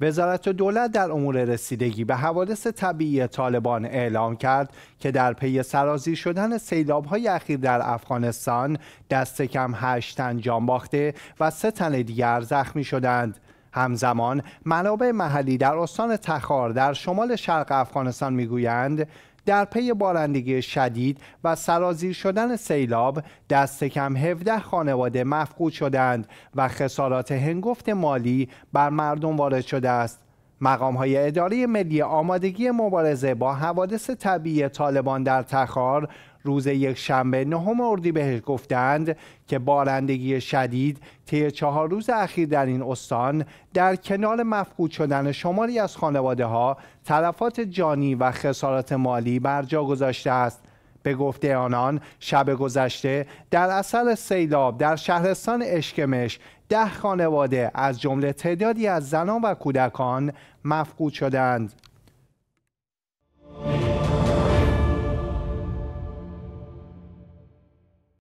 وزارت دولت در امور رسیدگی به حوادث طبیعی طالبان اعلام کرد که در پی سرازیر شدن سیلاب‌های اخیر در افغانستان دست کم 8 تن جان باخته و سه تن دیگر زخمی شدند. همزمان منابع محلی در استان تخار در شمال شرق افغانستان میگویند در پی بارندگی شدید و سرازیر شدن سیلاب دست کم 17 خانواده مفقود شدند و خسارات هنگفت مالی بر مردم وارد شده است مقام های اداره ملی آمادگی مبارزه با حوادث طبیعی طالبان در تخار روز یک شنبه نهم اردیبهشت گفتند که بارندگی شدید طی چهار روز اخیر در این استان در کنار مفقود شدن شماری از خانواده ها تلفات جانی و خسارات مالی بر جا گذاشته است به گفته آنان شب گذشته در اثر سیلاب در شهرستان اشکمش ده خانواده از جمله تعدادی از زنان و کودکان مفقود شدند